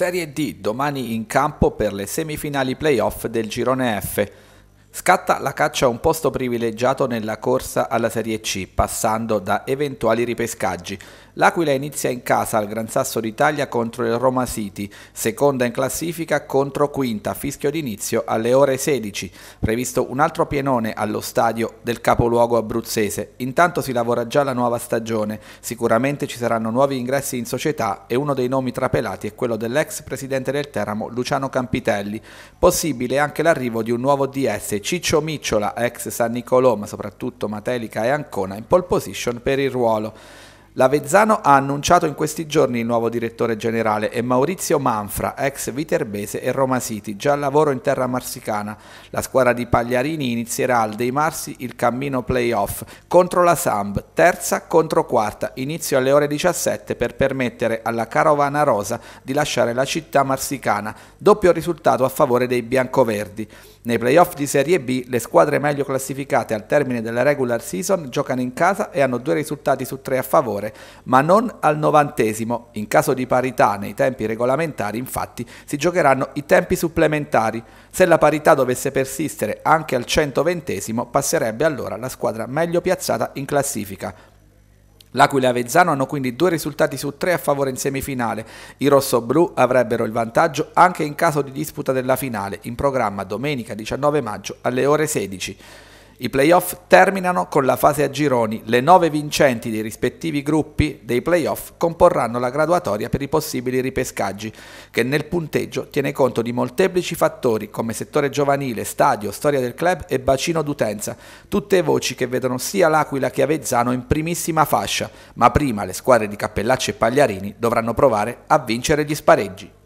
Serie D, domani in campo per le semifinali playoff del girone F. Scatta la caccia a un posto privilegiato nella corsa alla Serie C, passando da eventuali ripescaggi. L'Aquila inizia in casa al Gran Sasso d'Italia contro il Roma City, seconda in classifica contro quinta, fischio d'inizio alle ore 16. Previsto un altro pienone allo stadio del capoluogo abruzzese. Intanto si lavora già la nuova stagione, sicuramente ci saranno nuovi ingressi in società e uno dei nomi trapelati è quello dell'ex presidente del Teramo Luciano Campitelli. Possibile anche l'arrivo di un nuovo DS, Ciccio Micciola, ex San Nicolò, ma soprattutto Matelica e Ancona in pole position per il ruolo. L'Avezzano ha annunciato in questi giorni il nuovo direttore generale e Maurizio Manfra, ex Viterbese e Roma City, già al lavoro in terra marsicana. La squadra di Pagliarini inizierà al Dei Marsi il cammino playoff contro la Samb, terza contro quarta, inizio alle ore 17 per permettere alla Carovana Rosa di lasciare la città marsicana, doppio risultato a favore dei biancoverdi. Nei playoff di Serie B le squadre meglio classificate al termine della regular season giocano in casa e hanno due risultati su tre a favore rigore, ma non al novantesimo. In caso di parità nei tempi regolamentari, infatti, si giocheranno i tempi supplementari. Se la parità dovesse persistere anche al 120 passerebbe allora la squadra meglio piazzata in classifica. L'Aquila e Avezzano hanno quindi due risultati su tre a favore in semifinale. I rossoblù avrebbero il vantaggio anche in caso di disputa della finale, in programma domenica 19 maggio alle ore 16. I playoff terminano con la fase a gironi. Le nove vincenti dei rispettivi gruppi dei playoff comporranno la graduatoria per i possibili ripescaggi, che nel punteggio tiene conto di molteplici fattori come settore giovanile, stadio, storia del club e bacino d'utenza. Tutte voci che vedono sia l'Aquila che Avezzano in primissima fascia, ma prima le squadre di Cappellacci e Pagliarini dovranno provare a vincere gli spareggi.